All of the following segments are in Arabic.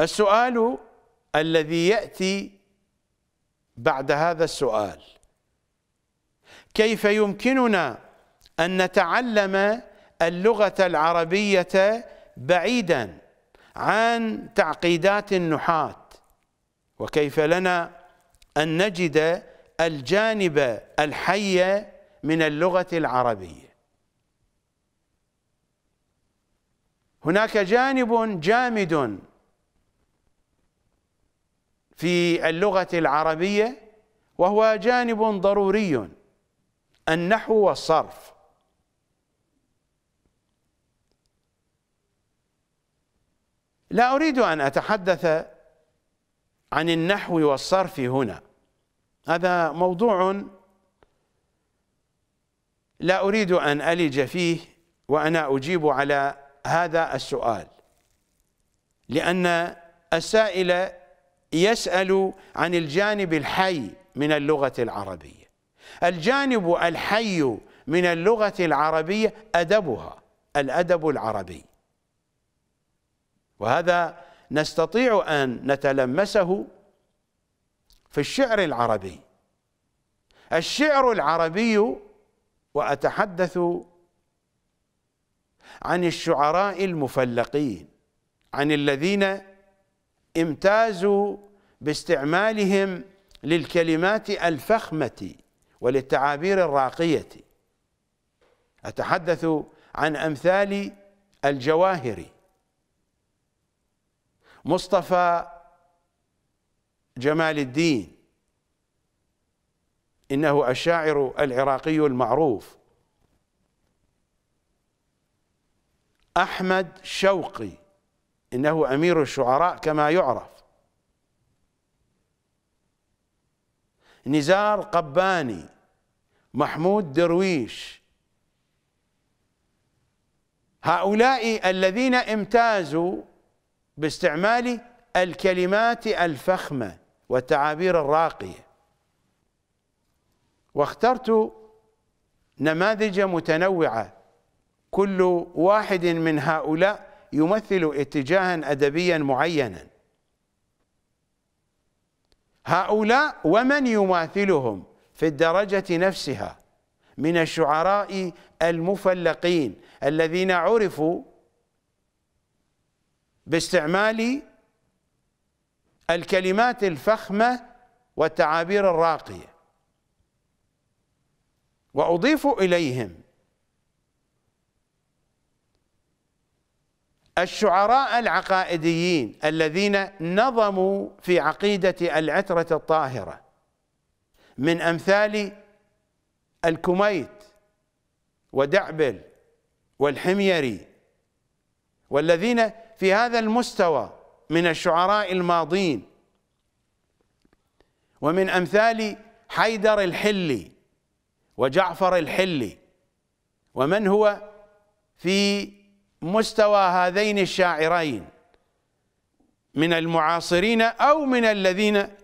السؤال الذي يأتي بعد هذا السؤال كيف يمكننا أن نتعلم اللغة العربية بعيدا عن تعقيدات النحاة وكيف لنا أن نجد الجانب الحي من اللغة العربية هناك جانب جامد في اللغة العربية وهو جانب ضروري النحو والصرف لا أريد أن أتحدث عن النحو والصرف هنا هذا موضوع لا أريد أن ألج فيه وأنا أجيب على هذا السؤال لأن السائل يسأل عن الجانب الحي من اللغة العربية الجانب الحي من اللغة العربية أدبها الأدب العربي وهذا نستطيع أن نتلمسه في الشعر العربي الشعر العربي وأتحدث عن الشعراء المفلقين عن الذين امتازوا باستعمالهم للكلمات الفخمة وللتعابير الراقية أتحدث عن أمثال الجواهري مصطفى جمال الدين إنه الشاعر العراقي المعروف أحمد شوقي إنه أمير الشعراء كما يعرف نزار قباني محمود درويش هؤلاء الذين امتازوا باستعمال الكلمات الفخمة والتعابير الراقية واخترت نماذج متنوعة كل واحد من هؤلاء يمثل اتجاها أدبيا معينا هؤلاء ومن يماثلهم في الدرجة نفسها من الشعراء المفلقين الذين عرفوا باستعمال الكلمات الفخمة والتعابير الراقية وأضيف إليهم الشعراء العقائديين الذين نظموا في عقيدة العترة الطاهرة من أمثال الكميت ودعبل والحميري والذين في هذا المستوى من الشعراء الماضين ومن أمثال حيدر الحلي وجعفر الحلي ومن هو في مستوى هذين الشاعرين من المعاصرين أو من الذين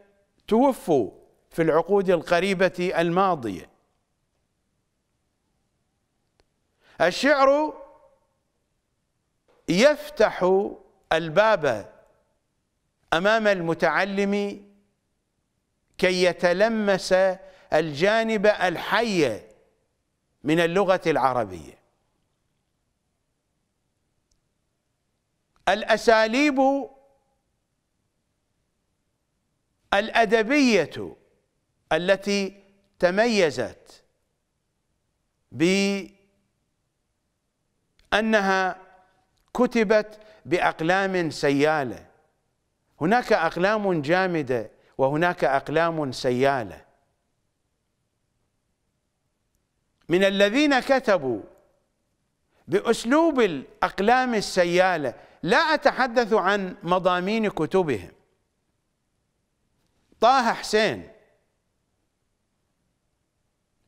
توفوا في العقود القريبة الماضية الشعر يفتح الباب أمام المتعلم كي يتلمس الجانب الحي من اللغة العربية الأساليب الأدبية التي تميزت بأنها كتبت بأقلام سيالة هناك أقلام جامدة وهناك أقلام سيالة من الذين كتبوا بأسلوب الأقلام السيالة لا أتحدث عن مضامين كتبهم طه حسين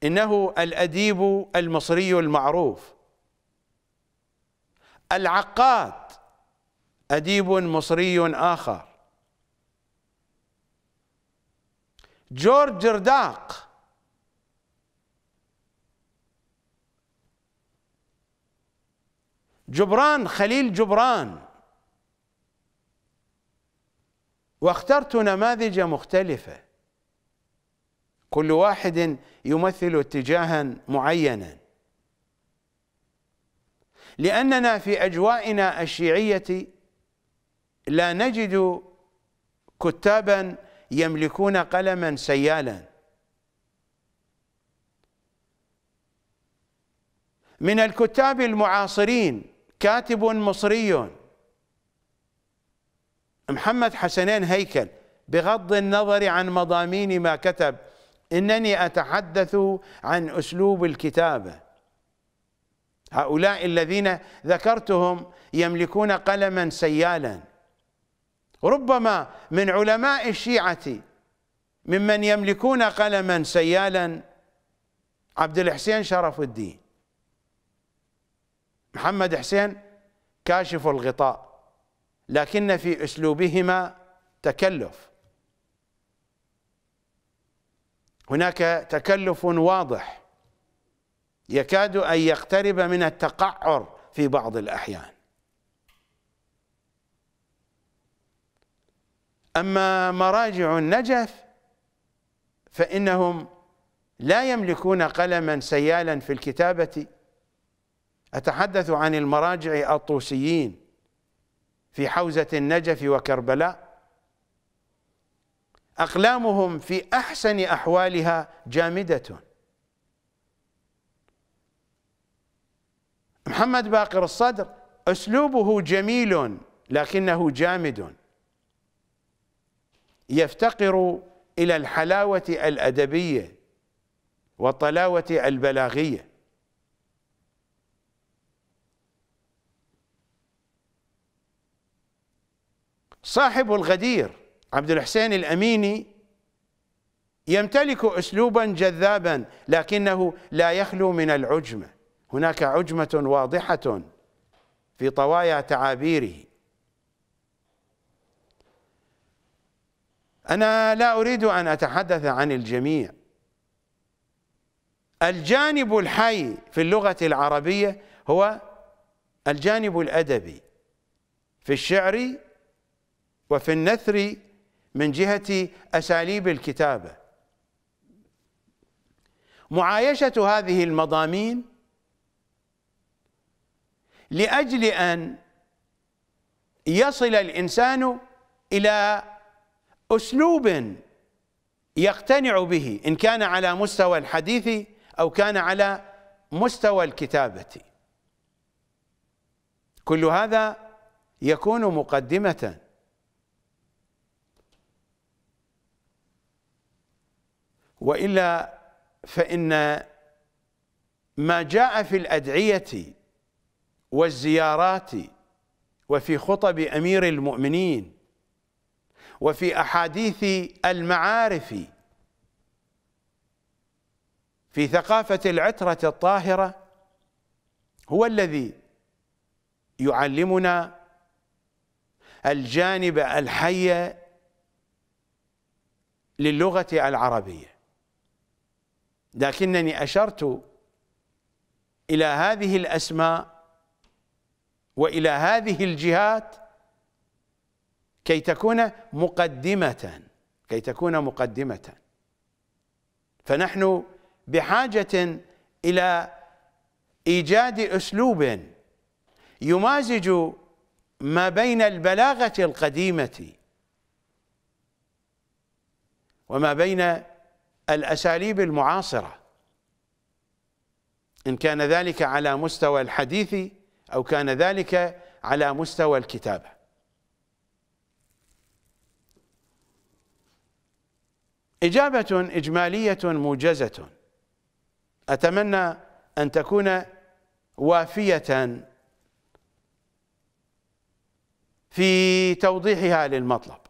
إنه الأديب المصري المعروف العقاد أديب مصري آخر جورج رداق جبران خليل جبران واخترت نماذج مختلفة كل واحد يمثل اتجاها معينا لأننا في أجوائنا الشيعية لا نجد كتابا يملكون قلما سيالا من الكتاب المعاصرين كاتب مصري محمد حسنين هيكل بغض النظر عن مضامين ما كتب انني اتحدث عن اسلوب الكتابه هؤلاء الذين ذكرتهم يملكون قلما سيالا ربما من علماء الشيعه ممن يملكون قلما سيالا عبد الحسين شرف الدين محمد حسين كاشف الغطاء لكن في اسلوبهما تكلف هناك تكلف واضح يكاد ان يقترب من التقعر في بعض الاحيان اما مراجع النجف فانهم لا يملكون قلما سيالا في الكتابه أتحدث عن المراجع الطوسيين في حوزة النجف وكربلاء أقلامهم في أحسن أحوالها جامدة محمد باقر الصدر أسلوبه جميل لكنه جامد يفتقر إلى الحلاوة الأدبية والطلاوة البلاغية صاحب الغدير عبد الحسين الاميني يمتلك اسلوبا جذابا لكنه لا يخلو من العجمه هناك عجمه واضحه في طوايا تعابيره انا لا اريد ان اتحدث عن الجميع الجانب الحي في اللغه العربيه هو الجانب الادبي في الشعر وفي النثر من جهة أساليب الكتابة معايشة هذه المضامين لأجل أن يصل الإنسان إلى أسلوب يقتنع به إن كان على مستوى الحديث أو كان على مستوى الكتابة كل هذا يكون مقدمة وإلا فإن ما جاء في الأدعية والزيارات وفي خطب أمير المؤمنين وفي أحاديث المعارف في ثقافة العترة الطاهرة هو الذي يعلمنا الجانب الحي للغة العربية لكنني أشرت إلى هذه الأسماء وإلى هذه الجهات كي تكون مقدمة كي تكون مقدمة فنحن بحاجة إلى إيجاد أسلوب يمازج ما بين البلاغة القديمة وما بين الأساليب المعاصرة إن كان ذلك على مستوى الحديث أو كان ذلك على مستوى الكتابة إجابة إجمالية موجزة أتمنى أن تكون وافية في توضيحها للمطلب